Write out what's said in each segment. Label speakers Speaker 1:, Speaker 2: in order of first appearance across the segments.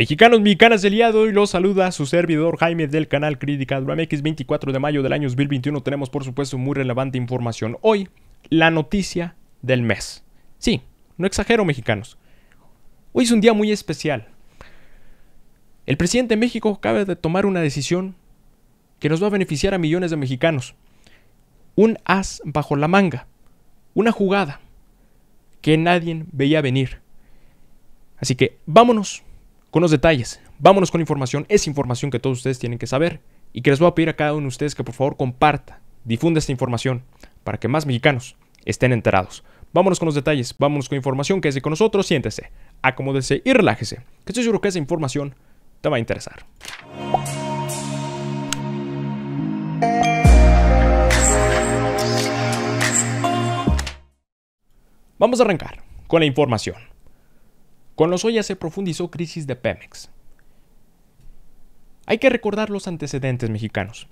Speaker 1: Mexicanos, mexicanas, del día de hoy los saluda su servidor Jaime del canal Crítica x 24 de mayo del año 2021. Tenemos por supuesto muy relevante información. Hoy, la noticia del mes. Sí, no exagero mexicanos. Hoy es un día muy especial. El presidente de México acaba de tomar una decisión que nos va a beneficiar a millones de mexicanos. Un as bajo la manga. Una jugada que nadie veía venir. Así que vámonos con los detalles. Vámonos con información, es información que todos ustedes tienen que saber y que les voy a pedir a cada uno de ustedes que por favor comparta, difunda esta información para que más mexicanos estén enterados. Vámonos con los detalles, vámonos con información, quédese con nosotros, siéntese, acomódese y relájese, que estoy seguro que esa información te va a interesar. Vamos a arrancar con la información. Con los hoyas se profundizó crisis de Pemex. Hay que recordar los antecedentes mexicanos.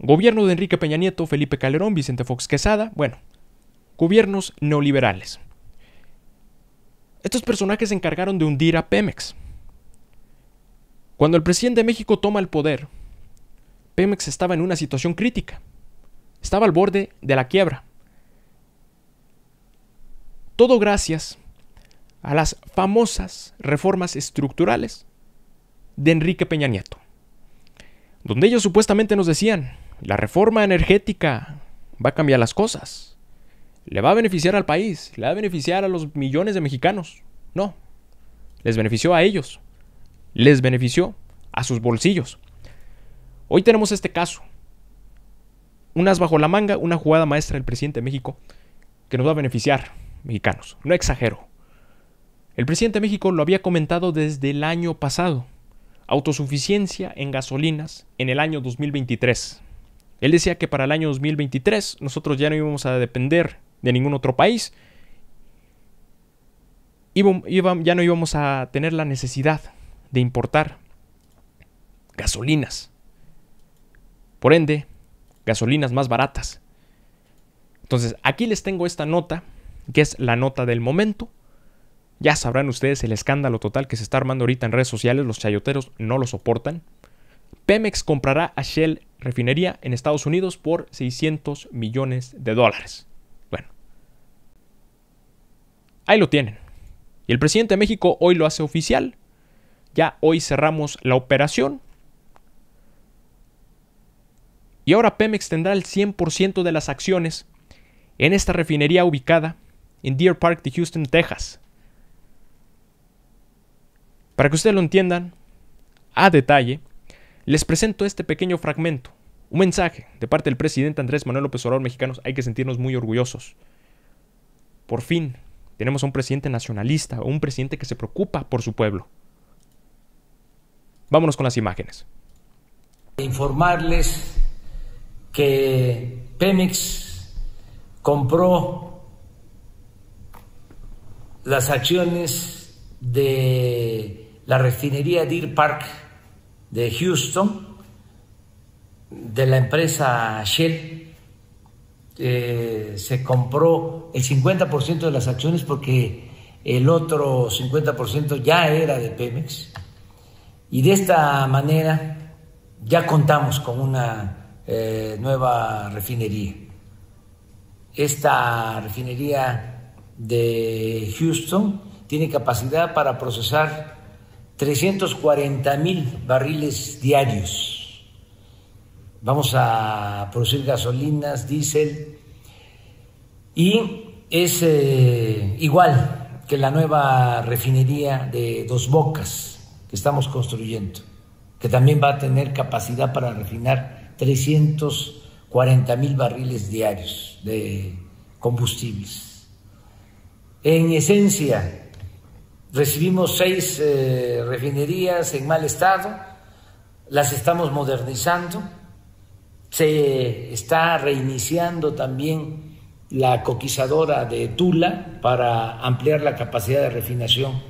Speaker 1: Gobierno de Enrique Peña Nieto, Felipe Calderón, Vicente Fox Quesada, bueno, gobiernos neoliberales. Estos personajes se encargaron de hundir a Pemex. Cuando el presidente de México toma el poder, Pemex estaba en una situación crítica. Estaba al borde de la quiebra. Todo gracias a las famosas reformas estructurales de Enrique Peña Nieto, donde ellos supuestamente nos decían, la reforma energética va a cambiar las cosas, le va a beneficiar al país, le va a beneficiar a los millones de mexicanos. No, les benefició a ellos, les benefició a sus bolsillos. Hoy tenemos este caso, unas bajo la manga, una jugada maestra del presidente de México que nos va a beneficiar, mexicanos, no exagero. El presidente de México lo había comentado desde el año pasado. Autosuficiencia en gasolinas en el año 2023. Él decía que para el año 2023 nosotros ya no íbamos a depender de ningún otro país. ya no íbamos a tener la necesidad de importar gasolinas. Por ende, gasolinas más baratas. Entonces, aquí les tengo esta nota, que es la nota del momento, ya sabrán ustedes el escándalo total que se está armando ahorita en redes sociales, los chayoteros no lo soportan. Pemex comprará a Shell refinería en Estados Unidos por 600 millones de dólares. Bueno, ahí lo tienen. Y el presidente de México hoy lo hace oficial. Ya hoy cerramos la operación. Y ahora Pemex tendrá el 100% de las acciones en esta refinería ubicada en Deer Park de Houston, Texas. Para que ustedes lo entiendan a detalle, les presento este pequeño fragmento, un mensaje de parte del presidente Andrés Manuel López Obrador mexicanos, hay que sentirnos muy orgullosos. Por fin, tenemos a un presidente nacionalista, o un presidente que se preocupa por su pueblo. Vámonos con las imágenes.
Speaker 2: Informarles que Pemex compró las acciones de la refinería Deer Park de Houston, de la empresa Shell, eh, se compró el 50% de las acciones porque el otro 50% ya era de Pemex. Y de esta manera ya contamos con una eh, nueva refinería. Esta refinería de Houston tiene capacidad para procesar 340 mil barriles diarios. Vamos a producir gasolinas, diésel y es eh, igual que la nueva refinería de Dos Bocas que estamos construyendo, que también va a tener capacidad para refinar 340 mil barriles diarios de combustibles. En esencia, recibimos seis eh, refinerías en mal estado, las estamos modernizando, se está reiniciando también la coquizadora de Tula para ampliar la capacidad de refinación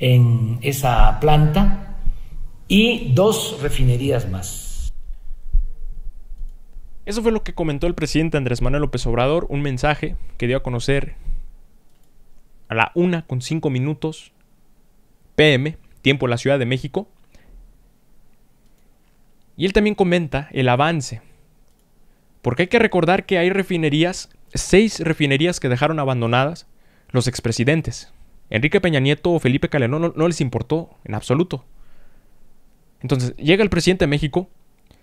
Speaker 2: en esa planta y dos refinerías más.
Speaker 1: Eso fue lo que comentó el presidente Andrés Manuel López Obrador, un mensaje que dio a conocer a la 1 con 5 minutos PM, tiempo de la Ciudad de México. Y él también comenta el avance, porque hay que recordar que hay refinerías, seis refinerías que dejaron abandonadas los expresidentes. Enrique Peña Nieto o Felipe Calderón no les importó en absoluto. Entonces llega el presidente de México,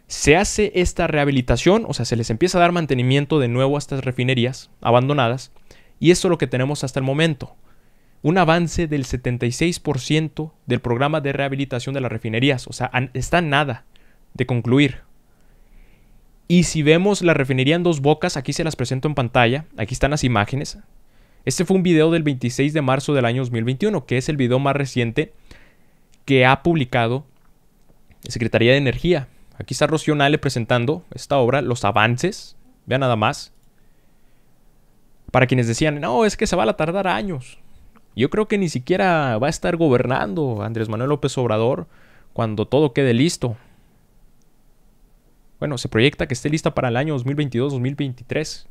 Speaker 1: se hace esta rehabilitación, o sea, se les empieza a dar mantenimiento de nuevo a estas refinerías abandonadas, y esto es lo que tenemos hasta el momento. Un avance del 76% del programa de rehabilitación de las refinerías. O sea, está nada de concluir. Y si vemos la refinería en dos bocas, aquí se las presento en pantalla, aquí están las imágenes. Este fue un video del 26 de marzo del año 2021, que es el video más reciente que ha publicado la Secretaría de Energía. Aquí está Rocío Nale presentando esta obra, los avances, vean nada más. Para quienes decían, no, es que se va a tardar años. Yo creo que ni siquiera va a estar gobernando Andrés Manuel López Obrador cuando todo quede listo. Bueno, se proyecta que esté lista para el año 2022-2023.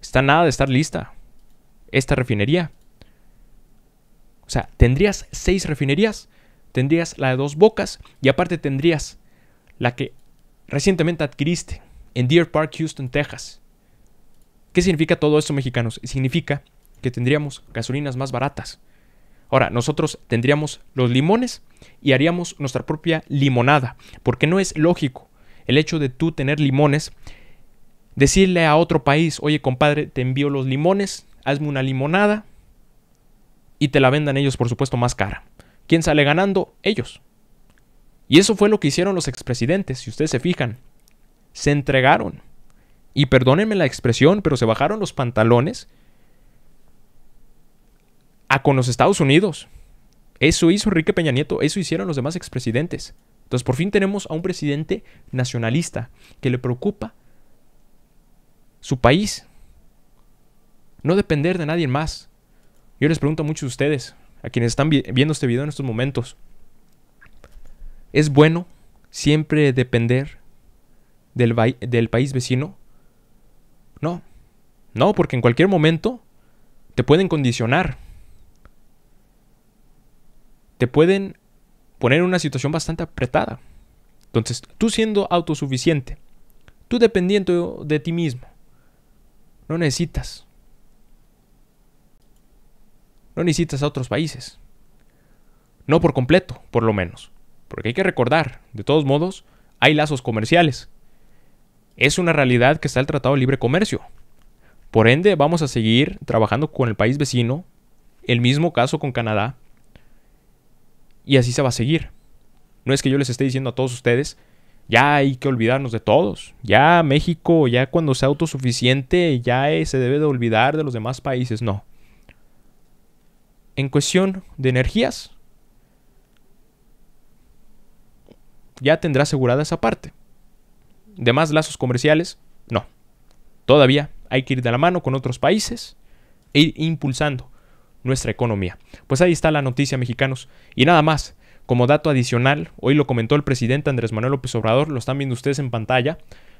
Speaker 1: Está nada de estar lista esta refinería. O sea, tendrías seis refinerías, tendrías la de dos bocas y aparte tendrías la que recientemente adquiriste en Deer Park, Houston, Texas. ¿Qué significa todo esto, mexicanos? Significa que tendríamos gasolinas más baratas. Ahora, nosotros tendríamos los limones y haríamos nuestra propia limonada, porque no es lógico el hecho de tú tener limones, decirle a otro país, oye compadre, te envío los limones, hazme una limonada y te la vendan ellos, por supuesto, más cara. ¿Quién sale ganando? Ellos. Y eso fue lo que hicieron los expresidentes, si ustedes se fijan. Se entregaron y perdónenme la expresión, pero se bajaron los pantalones a con los Estados Unidos. Eso hizo Enrique Peña Nieto, eso hicieron los demás expresidentes. Entonces por fin tenemos a un presidente nacionalista que le preocupa su país. No depender de nadie más. Yo les pregunto a muchos de ustedes, a quienes están viendo este video en estos momentos, ¿es bueno siempre depender del país vecino? No, no, porque en cualquier momento te pueden condicionar. Te pueden poner en una situación bastante apretada. Entonces, tú siendo autosuficiente, tú dependiendo de ti mismo, no necesitas. No necesitas a otros países. No por completo, por lo menos. Porque hay que recordar, de todos modos, hay lazos comerciales es una realidad que está el Tratado de Libre Comercio. Por ende, vamos a seguir trabajando con el país vecino, el mismo caso con Canadá, y así se va a seguir. No es que yo les esté diciendo a todos ustedes, ya hay que olvidarnos de todos, ya México, ya cuando sea autosuficiente, ya eh, se debe de olvidar de los demás países, no. En cuestión de energías, ya tendrá asegurada esa parte demás lazos comerciales, no. Todavía hay que ir de la mano con otros países e ir impulsando nuestra economía. Pues ahí está la noticia, mexicanos. Y nada más, como dato adicional, hoy lo comentó el presidente Andrés Manuel López Obrador, lo están viendo ustedes en pantalla.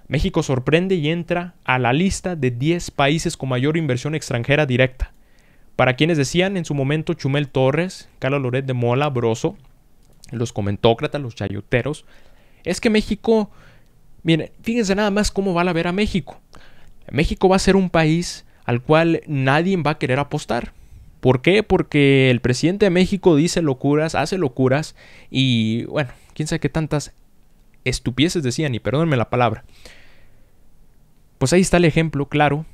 Speaker 1: México sorprende y entra a la lista de 10 países con mayor inversión extranjera directa. Para quienes decían en su momento Chumel Torres, Carlos Loret de Mola, Broso, los comentócratas, los Chayuteros es que México Miren, fíjense nada más cómo va a la ver a México. México va a ser un país al cual nadie va a querer apostar. ¿Por qué? Porque el presidente de México dice locuras, hace locuras y bueno, quién sabe qué tantas estupideces decían y perdónenme la palabra. Pues ahí está el ejemplo claro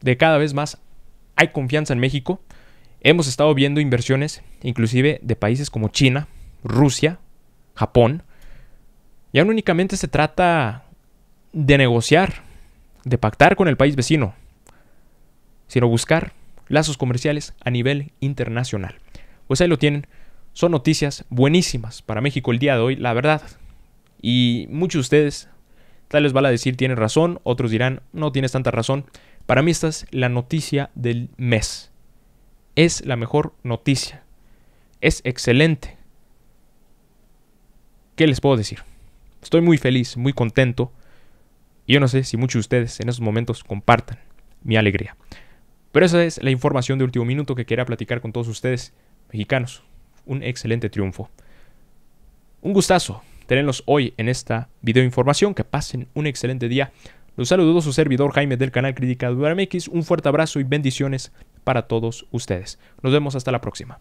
Speaker 1: de cada vez más hay confianza en México. Hemos estado viendo inversiones inclusive de países como China, Rusia, Japón. Ya no únicamente se trata de negociar, de pactar con el país vecino, sino buscar lazos comerciales a nivel internacional. Pues ahí lo tienen. Son noticias buenísimas para México el día de hoy, la verdad. Y muchos de ustedes tal vez van a decir tienen razón, otros dirán no tienes tanta razón. Para mí esta es la noticia del mes. Es la mejor noticia. Es excelente. ¿Qué les puedo decir? Estoy muy feliz, muy contento y yo no sé si muchos de ustedes en esos momentos compartan mi alegría. Pero esa es la información de último minuto que quería platicar con todos ustedes, mexicanos. Un excelente triunfo. Un gustazo tenerlos hoy en esta videoinformación. Que pasen un excelente día. Los saludo su servidor Jaime del canal Crítica de Un fuerte abrazo y bendiciones para todos ustedes. Nos vemos hasta la próxima.